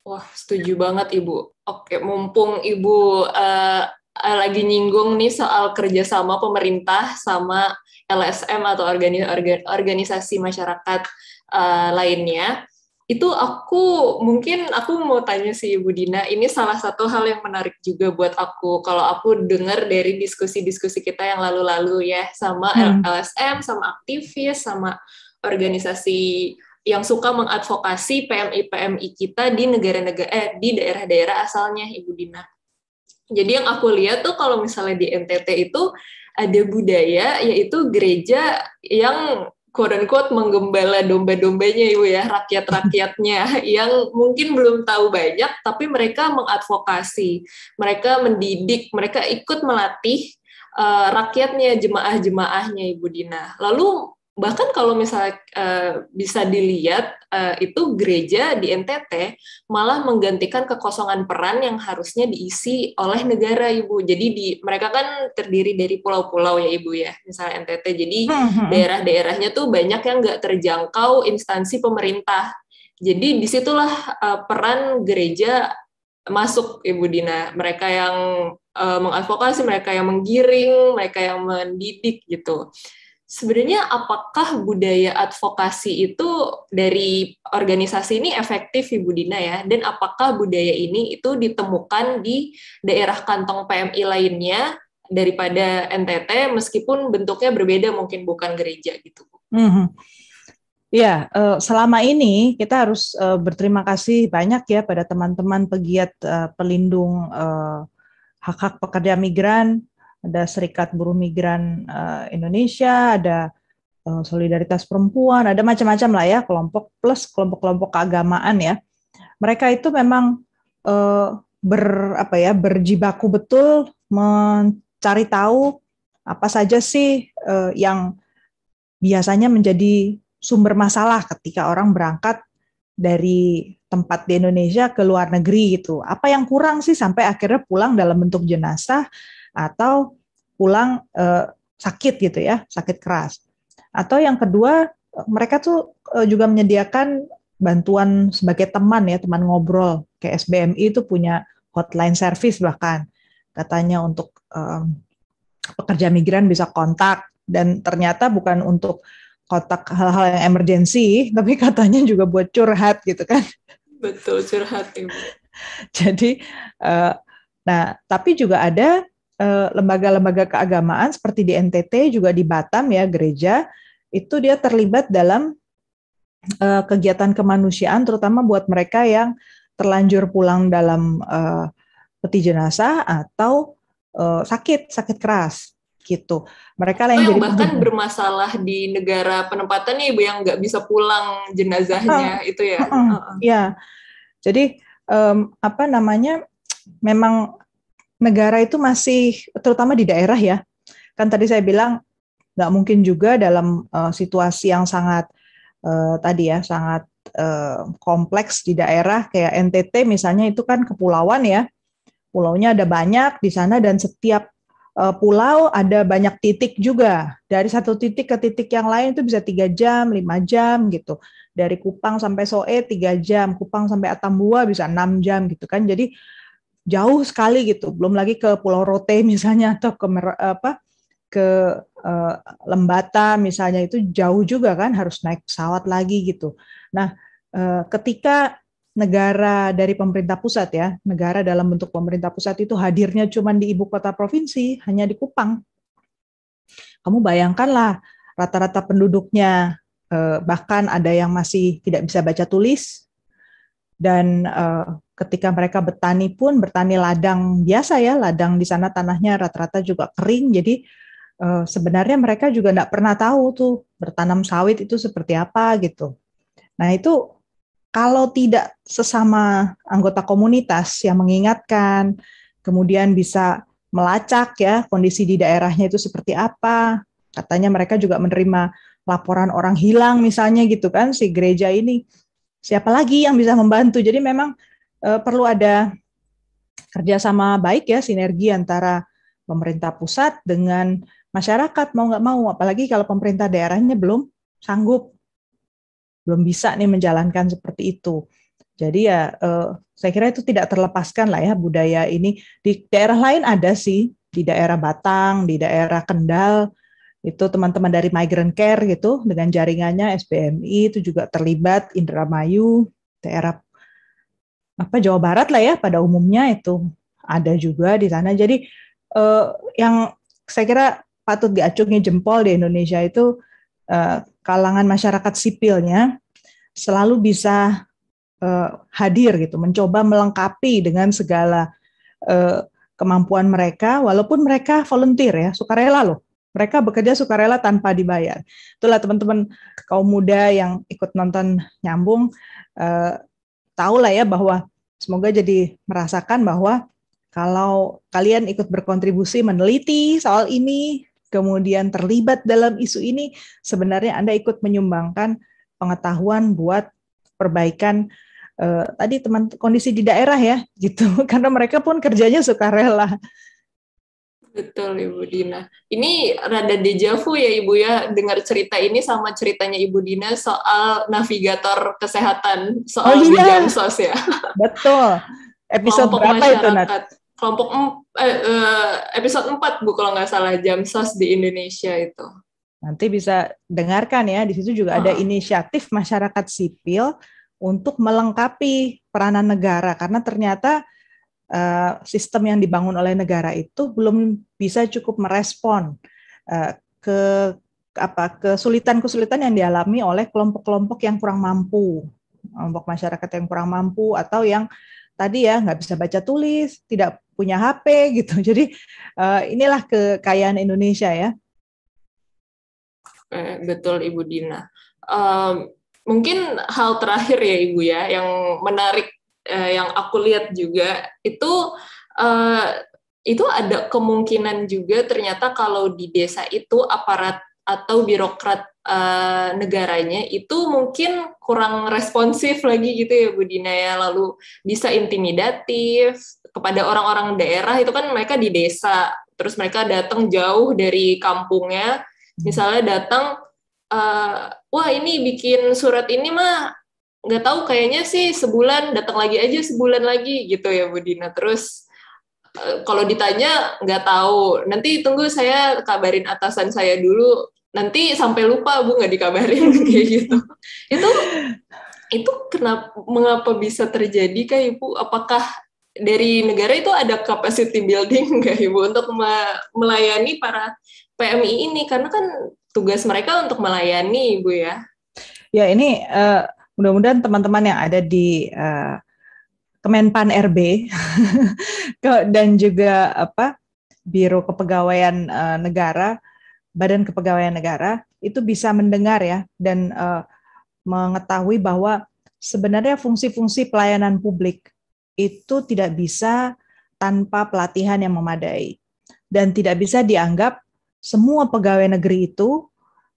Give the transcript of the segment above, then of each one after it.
Wah, setuju banget Ibu. Oke, mumpung Ibu uh, lagi nyinggung nih soal kerjasama pemerintah sama LSM atau organisasi masyarakat uh, lainnya, itu aku mungkin aku mau tanya si Ibu Dina, ini salah satu hal yang menarik juga buat aku kalau aku dengar dari diskusi-diskusi kita yang lalu-lalu ya sama hmm. LSM, sama aktivis, sama organisasi yang suka mengadvokasi PMI-PMI kita di negara-negara eh, di daerah-daerah asalnya Ibu Dina. Jadi yang aku lihat tuh kalau misalnya di NTT itu ada budaya yaitu gereja yang quote unquote menggembala domba-dombanya Ibu ya, rakyat-rakyatnya yang mungkin belum tahu banyak tapi mereka mengadvokasi, mereka mendidik, mereka ikut melatih eh, rakyatnya, jemaah-jemaahnya Ibu Dina. Lalu bahkan kalau misalnya uh, bisa dilihat uh, itu gereja di NTT malah menggantikan kekosongan peran yang harusnya diisi oleh negara ibu jadi di mereka kan terdiri dari pulau-pulau ya ibu ya misalnya NTT jadi mm-hmm. daerah-daerahnya tuh banyak yang nggak terjangkau instansi pemerintah jadi disitulah uh, peran gereja masuk ibu Dina mereka yang mengadvokasi mereka yang menggiring mereka yang mendidik gitu sebenarnya apakah budaya advokasi itu dari organisasi ini efektif Ibu Dina ya dan apakah budaya ini itu ditemukan di daerah kantong PMI lainnya daripada NTT meskipun bentuknya berbeda mungkin bukan gereja gitu Mm -hmm. Ya, eh, selama ini kita harus eh, berterima kasih banyak ya pada teman-teman pegiat eh, pelindung hak-hak pekerja migran ada Serikat Buruh Migran uh, Indonesia, ada uh, Solidaritas Perempuan, ada macam-macam lah ya kelompok plus kelompok-kelompok keagamaan ya. Mereka itu memang uh, ber apa ya berjibaku betul mencari tahu apa saja sih uh, yang biasanya menjadi sumber masalah ketika orang berangkat dari tempat di Indonesia ke luar negeri gitu. Apa yang kurang sih sampai akhirnya pulang dalam bentuk jenazah atau pulang eh, sakit gitu ya, sakit keras. Atau yang kedua, mereka tuh eh, juga menyediakan bantuan sebagai teman ya, teman ngobrol. Kayak SBMI itu punya hotline service bahkan katanya untuk eh, pekerja migran bisa kontak dan ternyata bukan untuk kotak hal-hal yang emergency, tapi katanya juga buat curhat gitu kan. Betul, curhat Ibu. Jadi, uh, nah tapi juga ada Eh, lembaga-lembaga keagamaan seperti di NTT juga di Batam ya gereja itu dia terlibat dalam eh, kegiatan kemanusiaan terutama buat mereka yang terlanjur pulang dalam eh, peti jenazah atau sakit sakit keras gitu. Mereka lain yang, jadi bahkan bermasalah di negara penempatan nih ibu yang nggak bisa pulang jenazahnya uh, itu ya. uh, uh. Ya, jadi um, apa namanya memang negara itu masih terutama di daerah ya kan tadi saya bilang nggak mungkin juga dalam uh, situasi yang sangat uh, tadi ya sangat uh, kompleks di daerah kayak NTT misalnya itu kan kepulauan ya pulaunya ada banyak di sana dan setiap uh, pulau ada banyak titik juga dari satu titik ke titik yang lain itu bisa tiga jam lima jam gitu dari Kupang sampai Soe tiga jam Kupang sampai Atambua bisa enam jam gitu kan jadi jauh sekali gitu belum lagi ke Pulau Rote misalnya atau ke apa ke uh, Lembata misalnya itu jauh juga kan harus naik pesawat lagi gitu nah uh, ketika negara dari pemerintah pusat ya negara dalam bentuk pemerintah pusat itu hadirnya cuma di ibu kota provinsi hanya di Kupang kamu bayangkanlah rata-rata penduduknya eh, bahkan ada yang masih tidak bisa baca tulis dan uh, ketika mereka bertani pun bertani ladang biasa ya ladang di sana tanahnya rata-rata juga kering jadi uh, sebenarnya mereka juga tidak pernah tahu tuh bertanam sawit itu seperti apa gitu nah itu kalau tidak sesama anggota komunitas yang mengingatkan kemudian bisa melacak ya kondisi di daerahnya itu seperti apa katanya mereka juga menerima laporan orang hilang misalnya gitu kan si gereja ini siapa lagi yang bisa membantu. Jadi memang uh, perlu ada kerjasama baik ya, sinergi antara pemerintah pusat dengan masyarakat mau nggak mau. Apalagi kalau pemerintah daerahnya belum sanggup, belum bisa nih menjalankan seperti itu. Jadi ya uh, saya kira itu tidak terlepaskan lah ya budaya ini. Di daerah lain ada sih, di daerah Batang, di daerah Kendal, itu teman-teman dari Migrant Care gitu dengan jaringannya SPMI itu juga terlibat Indramayu daerah apa Jawa Barat lah ya pada umumnya itu ada juga di sana jadi eh, yang saya kira patut diacungi jempol di Indonesia itu eh, kalangan masyarakat sipilnya selalu bisa eh, hadir gitu mencoba melengkapi dengan segala eh, kemampuan mereka walaupun mereka volunteer ya sukarela loh mereka bekerja sukarela tanpa dibayar. Itulah teman-teman kaum muda yang ikut nonton nyambung eh, tahu lah ya bahwa semoga jadi merasakan bahwa kalau kalian ikut berkontribusi meneliti soal ini, kemudian terlibat dalam isu ini, sebenarnya Anda ikut menyumbangkan pengetahuan buat perbaikan eh, tadi teman kondisi di daerah ya gitu karena mereka pun kerjanya sukarela Betul Ibu Dina. Ini rada dejavu ya Ibu ya dengar cerita ini sama ceritanya Ibu Dina soal navigator kesehatan, soal oh, iya. Jamsos ya. Betul. Episode kelompok berapa itu Nat? Kelompok eh, eh, episode 4 Bu kalau nggak salah Jamsos di Indonesia itu. Nanti bisa dengarkan ya, di situ juga oh. ada ah. inisiatif masyarakat sipil untuk melengkapi peranan negara karena ternyata Eh, sistem yang dibangun oleh negara itu belum bisa cukup merespon eh, ke apa kesulitan-kesulitan yang dialami oleh kelompok-kelompok yang kurang mampu, kelompok masyarakat yang kurang mampu atau yang tadi ya nggak bisa baca tulis, tidak punya HP gitu. Jadi eh, inilah kekayaan Indonesia ya. betul Ibu Dina. Um, mungkin hal terakhir ya Ibu ya yang menarik uh, yang aku lihat juga itu uh, itu ada kemungkinan juga ternyata kalau di desa itu aparat atau birokrat uh, negaranya itu mungkin kurang responsif lagi gitu ya Bu Dina ya lalu bisa intimidatif kepada orang-orang daerah itu kan mereka di desa terus mereka datang jauh dari kampungnya misalnya datang uh, wah ini bikin surat ini mah nggak tahu kayaknya sih sebulan datang lagi aja sebulan lagi gitu ya Bu Dina terus eh, kalau ditanya nggak tahu nanti tunggu saya kabarin atasan saya dulu nanti sampai lupa Bu nggak dikabarin kayak gitu itu itu kenapa mengapa bisa terjadi kayak Ibu apakah dari negara itu ada capacity building nggak Ibu untuk melayani para PMI ini karena kan tugas mereka untuk melayani Ibu ya ya ini uh mudah-mudahan teman-teman yang ada di uh, Kemenpan RB dan juga apa Biro Kepegawaian uh, Negara, Badan Kepegawaian Negara itu bisa mendengar ya dan uh, mengetahui bahwa sebenarnya fungsi-fungsi pelayanan publik itu tidak bisa tanpa pelatihan yang memadai dan tidak bisa dianggap semua pegawai negeri itu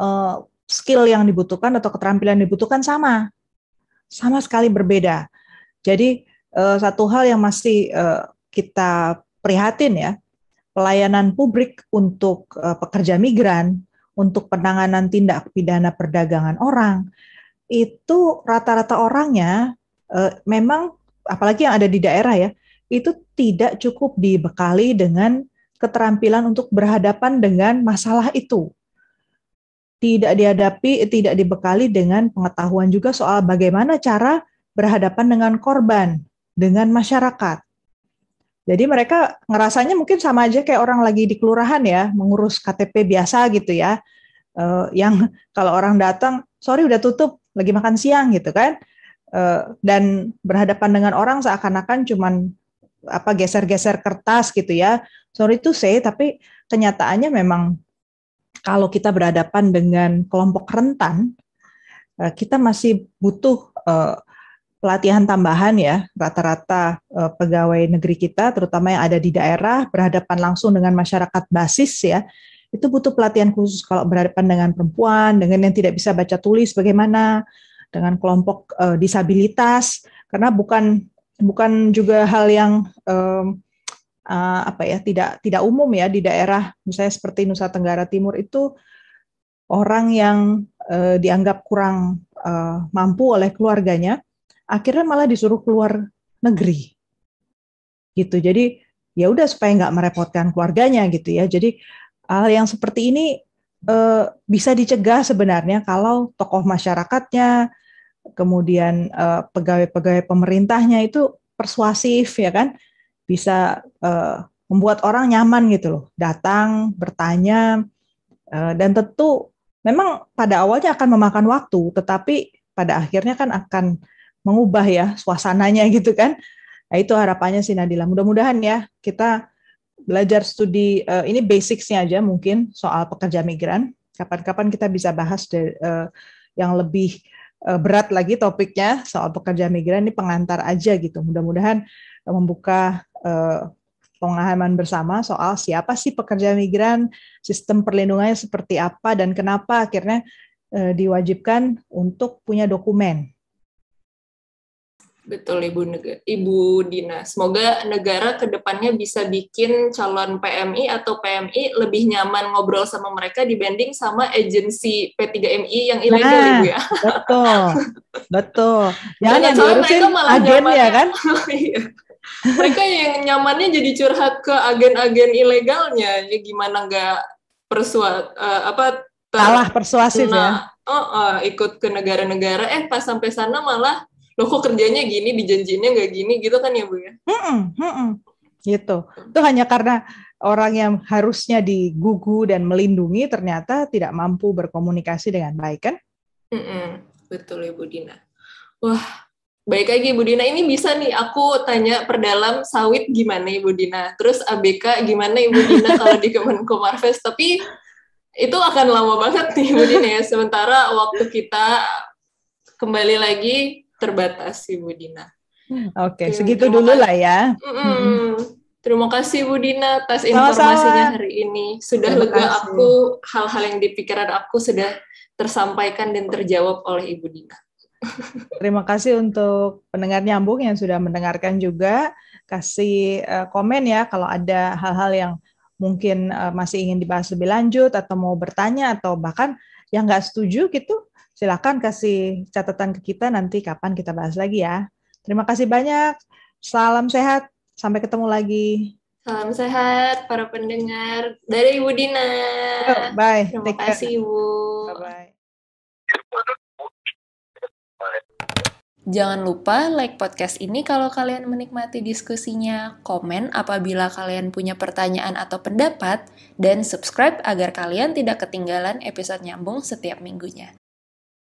uh, skill yang dibutuhkan atau keterampilan yang dibutuhkan sama sama sekali berbeda. Jadi eh, satu hal yang masih eh, kita prihatin ya, pelayanan publik untuk eh, pekerja migran, untuk penanganan tindak pidana perdagangan orang itu rata-rata orangnya memang apalagi yang ada di daerah ya, itu tidak cukup dibekali dengan keterampilan untuk berhadapan dengan masalah itu tidak dihadapi, tidak dibekali dengan pengetahuan juga soal bagaimana cara berhadapan dengan korban, dengan masyarakat. Jadi mereka ngerasanya mungkin sama aja kayak orang lagi di kelurahan ya, mengurus KTP biasa gitu ya. Eh, yang kalau orang datang, sorry udah tutup, lagi makan siang gitu kan. Eh, dan berhadapan dengan orang seakan-akan cuman apa geser-geser kertas gitu ya. Sorry to say, tapi kenyataannya memang kalau kita berhadapan dengan kelompok rentan, eh, kita masih butuh eh, pelatihan tambahan ya. Rata-rata eh, pegawai negeri kita, terutama yang ada di daerah, berhadapan langsung dengan masyarakat basis ya. Itu butuh pelatihan khusus kalau berhadapan dengan perempuan, dengan yang tidak bisa baca tulis, bagaimana dengan kelompok disabilitas, karena bukan bukan juga hal yang uh, apa ya tidak tidak umum ya di daerah misalnya seperti Nusa Tenggara Timur itu orang yang uh, dianggap kurang uh, mampu oleh keluarganya akhirnya malah disuruh keluar negeri gitu jadi ya udah supaya nggak merepotkan keluarganya gitu ya jadi hal yang seperti ini uh, bisa dicegah sebenarnya kalau tokoh masyarakatnya kemudian pegawai-pegawai pemerintahnya itu persuasif ya kan bisa uh, membuat orang nyaman gitu loh, datang, bertanya, uh, dan tentu memang pada awalnya akan memakan waktu, tetapi pada akhirnya kan akan mengubah ya suasananya gitu kan. Nah, itu harapannya sih Nadila. Mudah-mudahan ya kita belajar studi uh, ini basicsnya aja mungkin soal pekerja migran. Kapan-kapan kita bisa bahas de, uh, yang lebih uh, berat lagi topiknya soal pekerja migran ini pengantar aja gitu. Mudah-mudahan membuka uh, bersama soal siapa sih pekerja migran, sistem perlindungannya seperti apa, dan kenapa akhirnya e, diwajibkan untuk punya dokumen. Betul Ibu, Neg Ibu Dina. Semoga negara ke depannya bisa bikin calon PMI atau PMI lebih nyaman ngobrol sama mereka dibanding sama agensi P3MI yang ilegal nah, Ibu ya. Betul. Betul. Jangan yang diurusin agen ya kan. Iya mereka yang nyamannya jadi curhat ke agen-agen ilegalnya ya gimana nggak persuas, uh, apa salah persuasi? ya oh, oh ikut ke negara-negara eh pas sampai sana malah lo kok kerjanya gini dijanjinya nggak gini gitu kan ya bu ya mm-mm, gitu itu hanya karena orang yang harusnya digugu dan melindungi ternyata tidak mampu berkomunikasi dengan baik kan mm-mm. betul ibu Dina wah Baik lagi Bu Dina, ini bisa nih aku tanya perdalam sawit gimana Ibu Dina, terus ABK gimana Ibu Dina kalau di Kemenko Marves, tapi itu akan lama banget nih Ibu Dina ya, sementara waktu kita kembali lagi terbatas Ibu Dina. Oke, okay, segitu dulu lah ya. Mm -mm. Terima kasih Bu Dina atas informasinya hari ini. Sudah lega aku, hal-hal yang di aku sudah tersampaikan dan terjawab oleh Ibu Dina. Terima kasih untuk pendengar nyambung yang sudah mendengarkan juga. Kasih eh, komen ya kalau ada hal-hal yang mungkin eh, masih ingin dibahas lebih lanjut atau mau bertanya atau bahkan yang nggak setuju gitu, silakan kasih catatan ke kita nanti kapan kita bahas lagi ya. Terima kasih banyak. Salam sehat. Sampai ketemu lagi. Salam sehat para pendengar dari Ibu Dina. Oh, bye. Terima kasih care. Ibu. Bye bye. Jangan lupa like podcast ini kalau kalian menikmati diskusinya, komen apabila kalian punya pertanyaan atau pendapat, dan subscribe agar kalian tidak ketinggalan episode nyambung setiap minggunya.